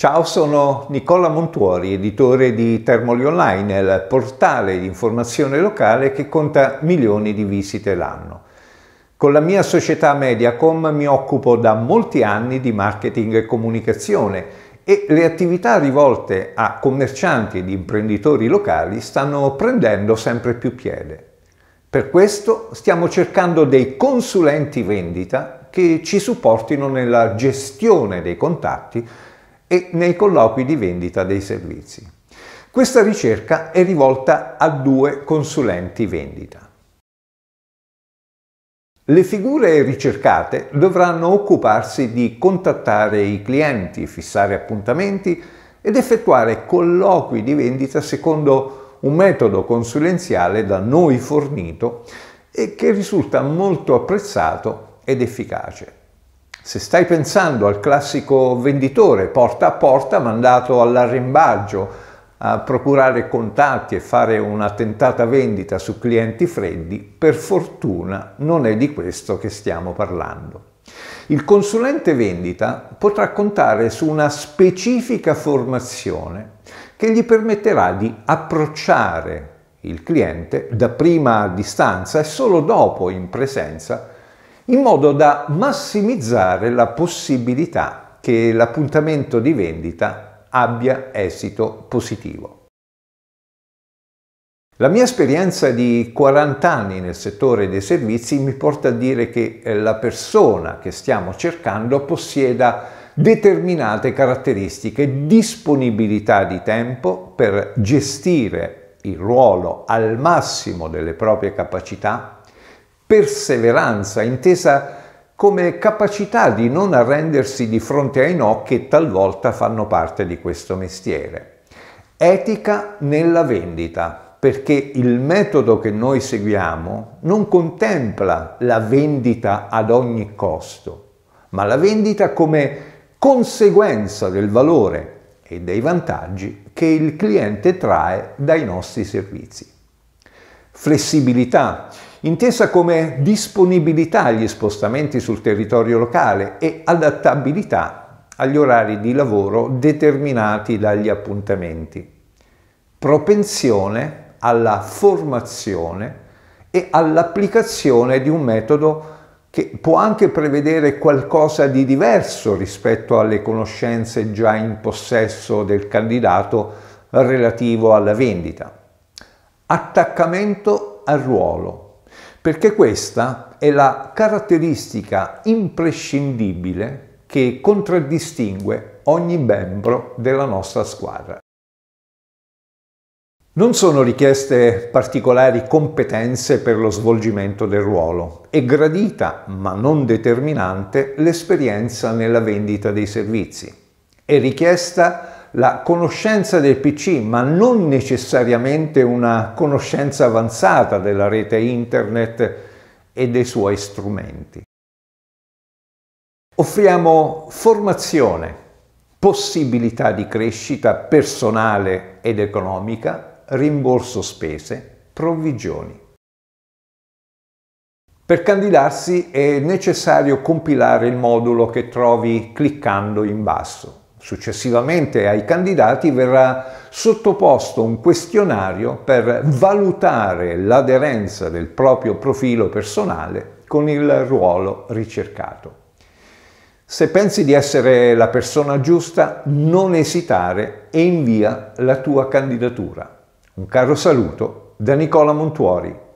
Ciao, sono Nicola Montuori, editore di Termoli Online, il portale di informazione locale che conta milioni di visite l'anno. Con la mia società Mediacom mi occupo da molti anni di marketing e comunicazione e le attività rivolte a commercianti ed imprenditori locali stanno prendendo sempre più piede. Per questo stiamo cercando dei consulenti vendita che ci supportino nella gestione dei contatti e nei colloqui di vendita dei servizi. Questa ricerca è rivolta a due consulenti vendita. Le figure ricercate dovranno occuparsi di contattare i clienti, fissare appuntamenti ed effettuare colloqui di vendita secondo un metodo consulenziale da noi fornito e che risulta molto apprezzato ed efficace. Se stai pensando al classico venditore porta a porta mandato all'arrembaggio a procurare contatti e fare una tentata vendita su clienti freddi, per fortuna non è di questo che stiamo parlando. Il consulente vendita potrà contare su una specifica formazione che gli permetterà di approcciare il cliente dapprima a distanza e solo dopo in presenza in modo da massimizzare la possibilità che l'appuntamento di vendita abbia esito positivo. La mia esperienza di 40 anni nel settore dei servizi mi porta a dire che eh, la persona che stiamo cercando possieda determinate caratteristiche, disponibilità di tempo per gestire il ruolo al massimo delle proprie capacità, perseveranza, intesa come capacità di non arrendersi di fronte ai no che talvolta fanno parte di questo mestiere. Etica nella vendita, perché il metodo che noi seguiamo non contempla la vendita ad ogni costo, ma la vendita come conseguenza del valore e dei vantaggi che il cliente trae dai nostri servizi. Flessibilità, intesa come disponibilità agli spostamenti sul territorio locale e adattabilità agli orari di lavoro determinati dagli appuntamenti, propensione alla formazione e all'applicazione di un metodo che può anche prevedere qualcosa di diverso rispetto alle conoscenze già in possesso del candidato relativo alla vendita. Attaccamento al ruolo perché questa è la caratteristica imprescindibile che contraddistingue ogni membro della nostra squadra. Non sono richieste particolari competenze per lo svolgimento del ruolo, è gradita, ma non determinante, l'esperienza nella vendita dei servizi. È richiesta la conoscenza del PC, ma non necessariamente una conoscenza avanzata della rete internet e dei suoi strumenti. Offriamo formazione, possibilità di crescita personale ed economica, rimborso spese, provvigioni. Per candidarsi è necessario compilare il modulo che trovi cliccando in basso. Successivamente ai candidati verrà sottoposto un questionario per valutare l'aderenza del proprio profilo personale con il ruolo ricercato. Se pensi di essere la persona giusta, non esitare e invia la tua candidatura. Un caro saluto da Nicola Montuori.